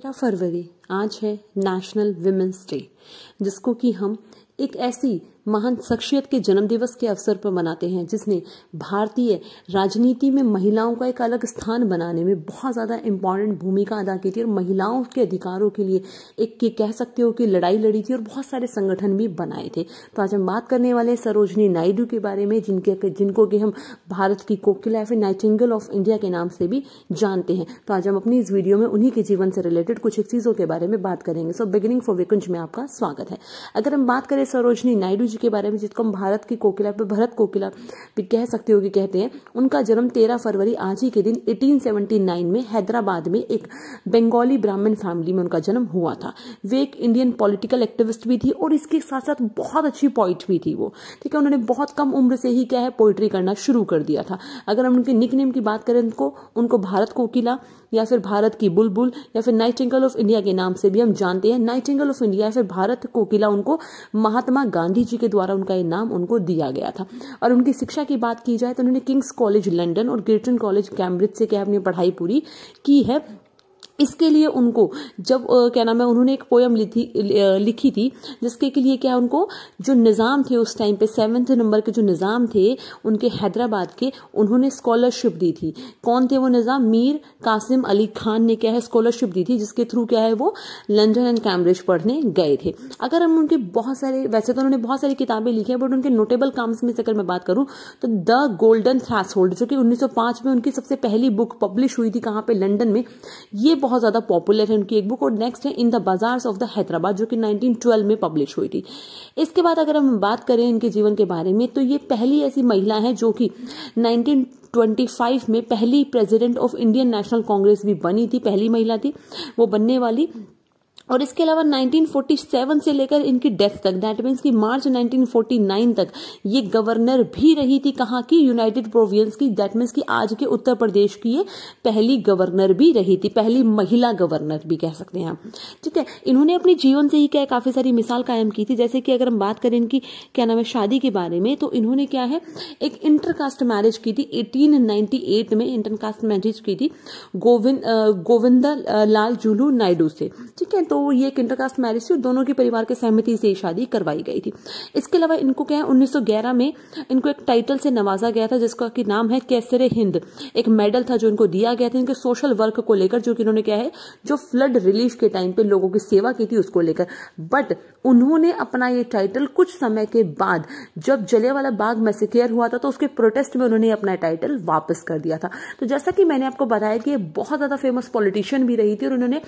तेरह फरवरी आज है नेशनल विमेंस डे जिसको कि हम एक ऐसी महान शख्सियत के जन्मदिवस के अवसर पर मनाते हैं जिसने भारतीय राजनीति में महिलाओं का एक अलग स्थान बनाने में बहुत ज़्यादा इम्पॉर्टेंट भूमिका अदा की थी और महिलाओं के अधिकारों के लिए एक के कह सकते हो कि लड़ाई लड़ी थी और बहुत सारे संगठन भी बनाए थे तो आज हम बात करने वाले हैं सरोजनी नायडू के बारे में जिनके जिनको कि हम भारत की कोकिला एफ फिर नाइटिंगल ऑफ इंडिया के नाम से भी जानते हैं तो आज हम अपनी इस वीडियो में उन्हीं के जीवन से रिलेटेड कुछ चीज़ों के बारे में बात करेंगे सो बिगिनिंग फॉर विकुंज में आपका स्वागत है अगर हम बात करें सरोजनी नायडू जी के बारे में जिसको हम भारत की कोकिला पर भरत कोकिला भी कह सकते हो कि कहते हैं उनका जन्म 13 फरवरी आज ही के दिन 1879 में हैदराबाद में एक बंगाली ब्राह्मण फैमिली में उनका जन्म हुआ था वे एक इंडियन पॉलिटिकल एक्टिविस्ट भी थी और इसके साथ साथ बहुत अच्छी पॉइट भी थी वो ठीक है उन्होंने बहुत कम उम्र से ही क्या है पोइट्री करना शुरू कर दिया था अगर हम उनके निक की बात करें उनको उनको भारत कोकिला या फिर भारत की बुलबुल या फिर नाइटिंगल ऑफ इंडिया के नाम से भी हम जानते हैं नाइटिंगल ऑफ इंडिया या फिर भारत कोकिला उनको महात्मा गांधी जी के द्वारा उनका ये नाम उनको दिया गया था और उनकी शिक्षा की बात की जाए तो उन्होंने किंग्स कॉलेज लंडन और ग्रेटन कॉलेज कैम्ब्रिज से क्या अपनी पढ़ाई पूरी की है इसके लिए उनको जब क्या नाम है उन्होंने एक पोयम लिखी लिखी थी जिसके के लिए क्या उनको जो निज़ाम थे उस टाइम पे सेवन्थ नंबर के जो निज़ाम थे उनके हैदराबाद के उन्होंने स्कॉलरशिप दी थी कौन थे वो निज़ाम मीर कासिम अली खान ने क्या है स्कॉलरशिप दी थी जिसके थ्रू क्या है वो लंदन एंड कैम्ब्रिज पढ़ने गए थे अगर हम उनके बहुत सारे वैसे तो उन्होंने बहुत सारी किताबें लिखी हैं बट उनके नोटेबल काम्स में से अगर मैं बात करूँ तो द गोल्डन थ्रास जो कि उन्नीस में उनकी सबसे पहली बुक पब्लिश हुई थी कहाँ पर लंडन में ये बहुत ज़्यादा पॉपुलर है उनकी एक बुक और नेक्स्ट है in the bazaars of the Hyderabad जो कि 1912 में पब्लिश हुई थी इसके बाद अगर हम बात करें इनके जीवन के बारे में तो ये पहली ऐसी महिला है जो कि 19 25 में पहली president of Indian National Congress भी बनी थी पहली महिला थी वो बनने वाली और इसके अलावा 1947 से लेकर इनकी डेथ तक दैट मीन्स की मार्च 1949 तक ये गवर्नर भी रही थी कहा की यूनाइटेड प्रोविंस की दैट मीन्स की आज के उत्तर प्रदेश की ये पहली गवर्नर भी रही थी पहली महिला गवर्नर भी कह सकते हैं आप ठीक है इन्होंने अपने जीवन से ही क्या काफ़ी सारी मिसाल कायम की थी जैसे कि अगर हम बात करें इनकी क्या नाम है शादी के बारे में तो इन्होंने क्या है एक इंटरकास्ट मैरिज की थी 1898 में इंटरकास्ट मैरिज की थी गोविंद गोविंदा लाल जुलू नायडू से ठीक है तो तो ये एक इंटरकास्ट मैरिज थी और दोनों के परिवार के सहमति से शादी करवाई गई थी इसके अलावा इनको क्या है उन्नीस में इनको एक टाइटल से नवाजा गया था जिसका कि नाम है कैसरे हिंद एक मेडल था जो इनको दिया गया था इनके सोशल वर्क को लेकर जो कि इन्होंने क्या है जो फ्लड रिलीफ के टाइम पे लोगों की सेवा की थी उसको लेकर बट उन्होंने अपना ये टाइटल कुछ समय के बाद जब जलियावाला बाग मैसेकेयर हुआ था तो उसके प्रोटेस्ट में उन्होंने अपना टाइटल वापस कर दिया था तो जैसा कि मैंने आपको बताया कि ये बहुत ज़्यादा फेमस पॉलिटिशियन भी रही थी और उन्होंने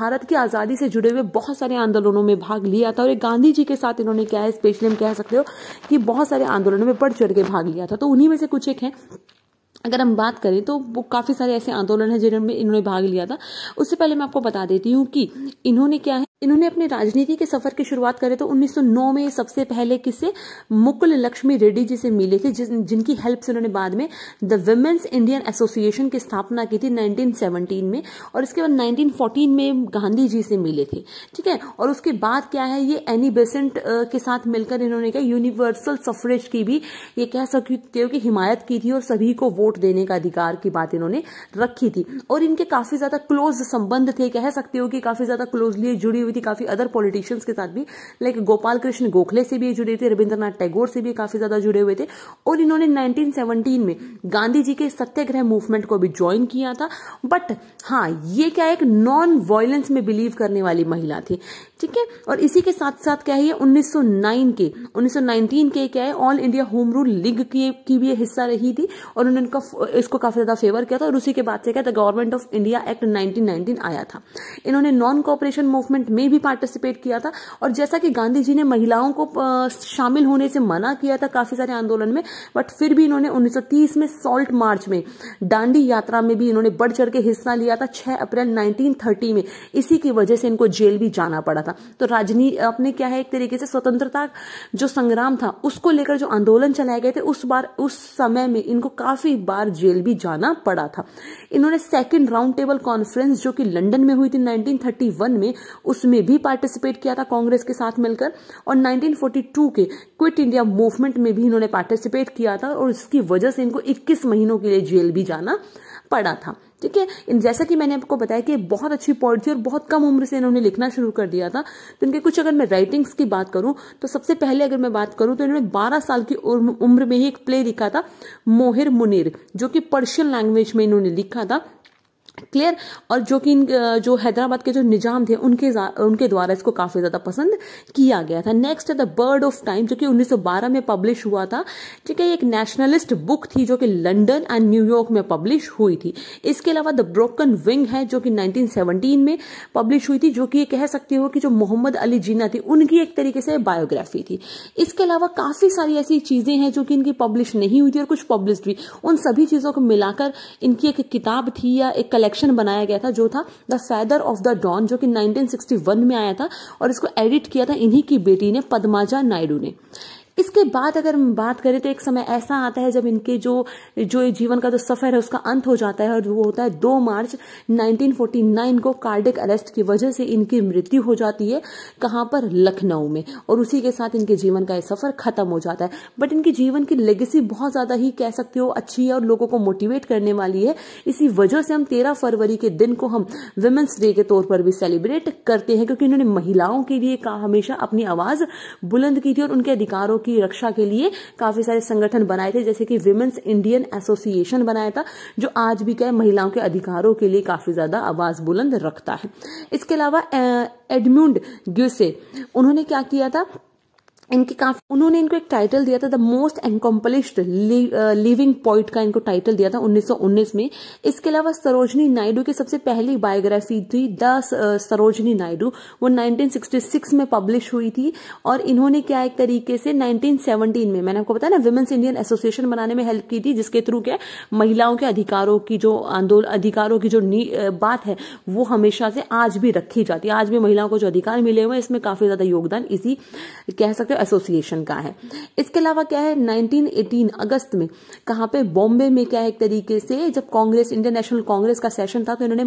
भारत की आज़ादी से जुड़े हुए बहुत सारे आंदोलनों में भाग लिया था और एक गांधी जी के साथ इन्होंने क्या है स्पेशली हम कह सकते हो कि बहुत सारे आंदोलनों में बढ़ चढ़ के भाग लिया था तो उन्हीं में से कुछ एक है अगर हम बात करें तो वो काफ़ी सारे ऐसे आंदोलन है जिनमें इन्होंने भाग लिया था उससे पहले मैं आपको बता देती हूँ कि इन्होंने क्या है इन्होंने अपने राजनीति के सफर की शुरुआत करें तो 1909 में सबसे पहले किसे मुकुल लक्ष्मी रेड्डी जी से मिले थे जिन, जिनकी हेल्प से उन्होंने बाद में द वुमेन्स इंडियन एसोसिएशन की स्थापना की थी 1917 में और इसके बाद 1914 में गांधी जी से मिले थे ठीक है और उसके बाद क्या है ये एनी बेसेंट के साथ मिलकर इन्होंने क्या यूनिवर्सल सफरेज की भी ये कह सकते हो कि हिमायत की थी और सभी को वोट देने का अधिकार की बात इन्होंने रखी थी और इनके काफी ज्यादा क्लोज संबंध थे कह सकते हो कि काफी ज्यादा क्लोजली जुड़ी जुड़ी हुई थी काफी अदर पॉलिटिशियंस के साथ भी लाइक गोपाल कृष्ण गोखले से भी जुड़े थे रविंद्रनाथ टैगोर से भी काफी ज्यादा जुड़े हुए थे और इन्होंने 1917 में गांधी जी के सत्याग्रह मूवमेंट को भी ज्वाइन किया था बट हाँ ये क्या एक नॉन वायलेंस में बिलीव करने वाली महिला थी ठीक है और इसी के साथ साथ क्या है ये 1909 के 1919 के क्या है All India Home Rule League की, की भी हिस्सा रही थी और उन्होंने इनका इसको काफी ज्यादा फेवर किया था और उसी के बाद से क्या था गवर्नमेंट ऑफ इंडिया एक्ट 1919 आया था इन्होंने नॉन कॉपरेशन मूवमेंट में भी पार्टिसिपेट किया था और जैसा कि गांधी जी ने महिलाओं को शामिल होने से मना किया था काफी सारे आंदोलन में बट फिर भी इन्होंने उन्नीस में सॉल्ट मार्च में डांडी यात्रा में भी इन्होंने बढ़ चढ़ के हिस्सा लिया था छह अप्रैल नाइनटीन में इसी की वजह से इनको जेल भी जाना पड़ा था था तो राजनी अपने क्या है एक तरीके से स्वतंत्रता जो संग्राम था उसको लेकर जो आंदोलन चलाए गए थे उस बार उस समय में इनको काफी बार जेल भी जाना पड़ा था इन्होंने सेकेंड राउंड टेबल कॉन्फ्रेंस जो की लंडन में हुई थी नाइनटीन में उसमें भी पार्टिसिपेट किया था कांग्रेस के साथ मिलकर और नाइनटीन के क्विट इंडिया मूवमेंट में भी इन्होंने पार्टिसिपेट किया था और इसकी वजह से इनको 21 महीनों के लिए जेल भी जाना पड़ा था ठीक है जैसा कि मैंने आपको बताया कि बहुत अच्छी पॉइंट थी और बहुत कम उम्र से इन्होंने लिखना शुरू कर दिया था तो इनके कुछ अगर मैं राइटिंग्स की बात करूं तो सबसे पहले अगर मैं बात करूं तो इन्होंने बारह साल की उम्र में ही एक प्ले लिखा था मोहिर मुनीर जो कि पर्शियन लैंग्वेज में इन्होंने लिखा था क्लियर और जो कि जो हैदराबाद के जो निजाम थे उनके उनके द्वारा इसको काफ़ी ज़्यादा पसंद किया गया था नेक्स्ट है द बर्ड ऑफ टाइम जो कि 1912 में पब्लिश हुआ था ठीक है एक नेशनलिस्ट बुक थी जो कि लंदन एंड न्यूयॉर्क में पब्लिश हुई थी इसके अलावा द ब्रोकन विंग है जो कि 1917 में पब्लिश हुई थी जो कि ये कह सकती हो कि जो मोहम्मद अली जीना थी उनकी एक तरीके से बायोग्राफी थी इसके अलावा काफ़ी सारी ऐसी चीज़ें हैं जो कि इनकी पब्लिश नहीं हुई थी और कुछ पब्लिश भी उन सभी चीज़ों को मिलाकर इनकी एक किताब थी या एक कलेक्शन बनाया गया था जो था the Feather of the Dawn जो कि 1961 में आया था और इसको एडिट किया था इन्हीं की बेटी ने पदमाजा नायडू ने इसके बाद अगर हम बात करें तो एक समय ऐसा आता है जब इनके जो जो जीवन का जो सफर है उसका अंत हो जाता है और वो होता है दो मार्च 1949 को कार्डिक अरेस्ट की वजह से इनकी मृत्यु हो जाती है कहां पर लखनऊ में और उसी के साथ इनके जीवन का सफर खत्म हो जाता है बट इनके जीवन की लेगेसी बहुत ज्यादा ही कह सकते हो अच्छी है और लोगों को मोटिवेट करने वाली है इसी वजह से हम तेरह फरवरी के दिन को हम वुमेन्स डे के तौर पर भी सेलिब्रेट करते हैं क्योंकि इन्होंने महिलाओं के लिए हमेशा अपनी आवाज बुलंद की थी और उनके अधिकारों की रक्षा के लिए काफी सारे संगठन बनाए थे जैसे कि विमेन्स इंडियन एसोसिएशन बनाया था जो आज भी क्या महिलाओं के अधिकारों के लिए काफी ज्यादा आवाज बुलंद रखता है इसके अलावा एडम्यूंड ग्यूसे उन्होंने क्या किया था इनकी काफी उन्होंने इनको एक टाइटल दिया था the most accomplished living poet का इनको टाइटल दिया था 1919 में इसके अलावा सरोजनी नायडू की सबसे पहली बायोग्राफी थी द uh, सरोजनी नायडू वो 1966 में पब्लिश हुई थी और इन्होंने क्या एक तरीके से 1917 में मैंने आपको बताया ना वुमेन्स इंडियन एसोसिएशन बनाने में हेल्प की थी जिसके थ्रू क्या महिलाओं के अधिकारों की जो आंदोलन अधिकारों की जो uh, बात है वो हमेशा से आज भी रखी जाती है आज भी महिलाओं को जो अधिकार मिले हुए इसमें काफी ज्यादा योगदान इसी कह सकते डायरेक्टर एसोसिएशन का है इसके अलावा क्या है 1918 अगस्त में कहां पे बॉम्बे में क्या है एक तरीके से जब कांग्रेस इंटरनेशनल कांग्रेस का सेशन था तो इन्होंने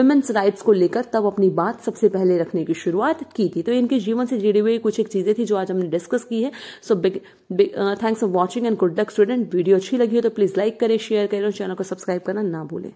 वुमेन्स राइट्स को लेकर तब अपनी बात सबसे पहले रखने की शुरुआत की थी तो इनके जीवन से जुड़ी हुई कुछ एक चीजें थी जो आज हमने डिस्कस की है so big thanks for watching and good luck student video अच्छी लगी हो तो प्लीज लाइक करें शेयर करें और चैनल को सब्सक्राइब करना ना भूलें